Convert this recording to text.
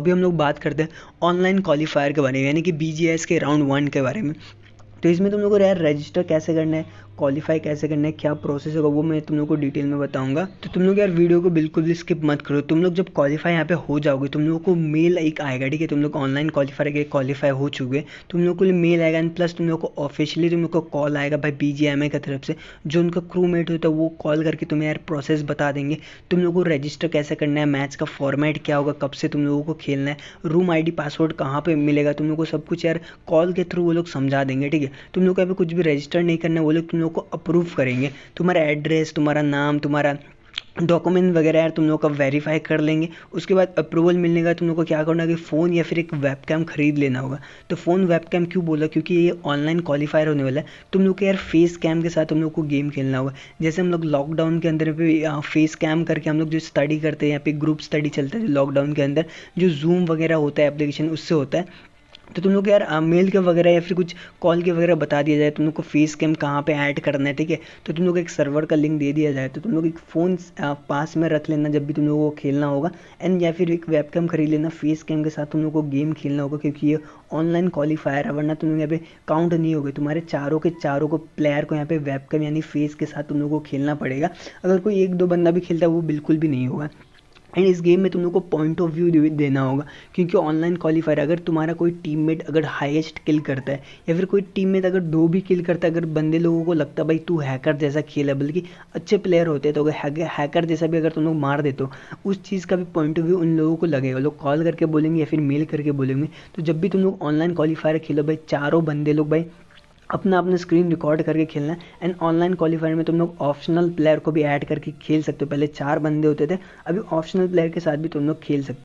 अभी हम लोग बात करते हैं ऑनलाइन क्वालिफायर के बारे में यानी कि बी के राउंड वन के बारे में तो इसमें तुम लोगों को यार रजिस्टर कैसे करना है क्वालिफाई कैसे करना है क्या प्रोसेस होगा वो मैं तुम लोग को डिटेल में बताऊंगा तो तुम लोग यार वीडियो को बिल्कुल भी स्किप मत करो तुम लोग जब क्वालिफाई यहाँ पे हो जाओगे तुम लोग को मेल एक आएगा ठीक है तुम लोग ऑनलाइन क्वालिफाई के क्वालिफाई हो चुके तुम लोग को मेल आएगा एंड प्लस तुम लोग को ऑफिशियली तुम लोग को कॉल आएगा भाई बी जी एम आई की तरफ से जो उनका क्रू मेट होता है वो कॉल करके तुम्हें यार प्रोसेस बता देंगे तुम लोग को रजिस्टर कैसे करना है मैच का फॉर्मेट क्या होगा कब से तुम लोगों को खेलना है रूम आई डी पासवर्ड कहाँ पर मिलेगा तुम लोग को सब कुछ यार कॉल के थ्रू वो लोग समझा देंगे ठीक है तुम लोग को यहाँ पे कुछ भी रजिस्टर नहीं करना है वो लोग तुम लोग लोग को अप्रूव करेंगे तुम्हारा एड्रेस तुम्हारा नाम तुम्हारा डॉक्यूमेंट वगैरह यार तुम लोग का वेरीफाई कर लेंगे उसके बाद अप्रूवल मिलने का तुम लोग को क्या करना होगा फ़ोन या फिर एक वैबकैम खरीद लेना होगा तो फ़ोन कैम क्यों बोला क्योंकि ये ऑनलाइन क्वालिफायर होने वाला है तुम लोग को यार फेस कैम के साथ तुम लोग को गेम खेलना होगा जैसे हम लोग लॉकडाउन के अंदर भी फेस कैम करके हम लोग जो स्टडी करते हैं या फिर ग्रुप स्टडी चलता है लॉकडाउन के अंदर जो जूम वगैरह होता है एप्लीकेशन उससे होता है तो तुम लोग यार मेल के वगैरह या फिर कुछ कॉल के वगैरह बता दिया जाए तुम लोग को फेस कैम कहाँ पे ऐड करना है ठीक है तो तुम लोग एक सर्वर का लिंक दे दिया जाए तो तुम लोग एक फ़ोन पास में रख लेना जब भी तुम लोगों को खेलना होगा एंड या फिर एक वेब कैम खरीद लेना फेस कैम के साथ तुम लोग को गेम खेलना होगा क्योंकि ये ऑनलाइन क्वालिफायर है वरना तुम लोग यहाँ पे काउंट नहीं होगे तुम्हारे चारों के चारों को प्लेयर को यहाँ पे वेब कैम यानी फेस के साथ तुम लोग को खेलना पड़ेगा अगर कोई एक दो बंदा भी खेलता है वो बिल्कुल भी नहीं होगा एंड इस गेम में तुम लोग को पॉइंट ऑफ व्यू देना होगा क्योंकि ऑनलाइन क्वालिफायर अगर तुम्हारा कोई टीममेट अगर हाईएस्ट किल करता है या फिर कोई टीममेट अगर दो भी किल करता है अगर बंदे लोगों को लगता है भाई तू हैकर जैसा खेल है बल्कि अच्छे प्लेयर होते हैं तो अगर हैकर जैसा भी अगर तुम लोग मार देते हो उस चीज़ का भी पॉइंट ऑफ व्यू उन लोगों को लगेगा लोग कॉल करके बोलेंगे या फिर मेल करके बोलेंगे तो जब भी तुम लोग ऑनलाइन क्वालिफायर खेलो भाई चारों बंदे लोग भाई अपना अपने स्क्रीन रिकॉर्ड करके खेलना है एंड ऑनलाइन क्वालिफायर में तुम लोग ऑप्शनल प्लेयर को भी ऐड करके खेल सकते हो पहले चार बंदे होते थे अभी ऑप्शनल प्लेयर के साथ भी तुम लोग खेल सकते हो